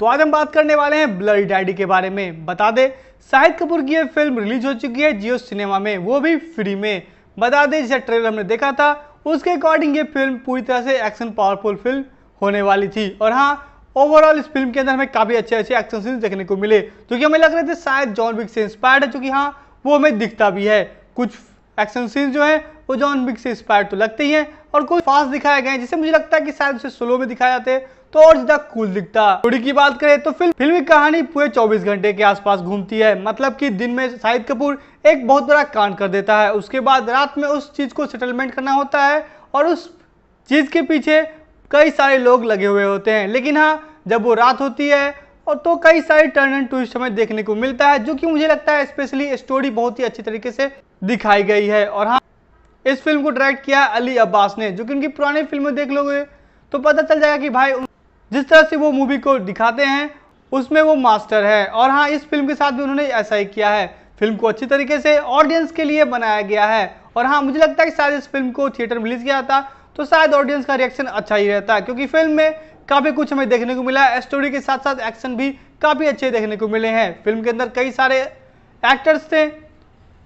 तो आज हम बात करने वाले हैं ब्लरी डैडी के बारे में बता दे शाहिद कपूर की यह फिल्म रिलीज हो चुकी है जियो सिनेमा में वो भी फ्री में बता दे जिसे ट्रेलर हमने देखा था उसके अकॉर्डिंग ये फिल्म पूरी तरह से एक्शन पावरफुल फिल्म होने वाली थी और हाँ ओवरऑल इस फिल्म के अंदर हमें काफ़ी अच्छे अच्छे एक्शन सीन्स देखने को मिले जो कि हमें लग रहे थे शायद जॉन विक से इंस्पायर्ड है चूँकि हाँ वो हमें दिखता भी है कुछ एक्शन सीन्स जो है वो जॉन विक से इंस्पायर्ड तो लगते ही हैं और कोई फास्ट दिखाए गए जिसे मुझे लगता है कि शायद उसे स्लो में दिखाए जाते तो और ज्यादा कूल दिखता थोड़ी की बात करें तो फिल्म फिल्म की कहानी पूरे 24 घंटे के आसपास घूमती है मतलब कि दिन में शाहिद कपूर एक बहुत बड़ा कांड कर देता है उसके बाद रात में उस चीज़ को सेटलमेंट करना होता है और उस चीज़ के पीछे कई सारे लोग लगे हुए होते हैं लेकिन हाँ जब वो रात होती है और तो कई सारे टर्न एंड टूरिस्ट हमें देखने को मिलता है जो कि मुझे लगता है स्पेशली स्टोरी बहुत ही अच्छी तरीके से दिखाई गई है और हाँ इस फिल्म को डायरेक्ट किया अली अब्बास ने जो कि उनकी पुरानी फिल्में देख लोगे तो पता चल जाएगा कि भाई जिस तरह से वो मूवी को दिखाते हैं उसमें वो मास्टर है और हाँ इस फिल्म के साथ भी उन्होंने ऐसा ही किया है फिल्म को अच्छी तरीके से ऑडियंस के लिए बनाया गया है और हाँ मुझे लगता है कि शायद इस फिल्म को थिएटर में रिलीज किया था तो शायद ऑडियंस का रिएक्शन अच्छा ही रहता है क्योंकि फिल्म में काफ़ी कुछ हमें देखने को मिला है स्टोरी के साथ साथ एक्शन भी काफ़ी अच्छे देखने को मिले हैं फिल्म के अंदर कई सारे एक्टर्स थे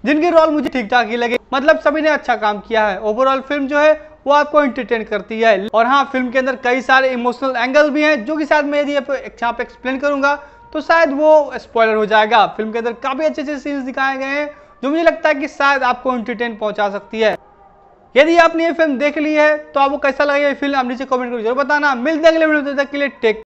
जिनके रोल मुझे ठीक ठाक ही लगे मतलब सभी ने अच्छा काम किया है ओवरऑल फिल्म जो है वो आपको इंटरटेन करती है और हाँ फिल्म के अंदर कई सारे इमोशनल एंगल भी हैं जो कि शायद मैं यदि यहाँ पे एक्सप्लेन करूंगा तो शायद वो स्पॉयलर हो जाएगा फिल्म के अंदर काफ़ी अच्छे अच्छे सीन्स दिखाए गए हैं जो मुझे लगता है कि शायद आपको इंटरटेन पहुंचा सकती है यदि आपने ये फिल्म देख ली है तो आपको कैसा लगा ये फिल्म आप नीचे कॉमेंट करके जरूर बताना मिलते अगले वीडियो तक के लिए टेक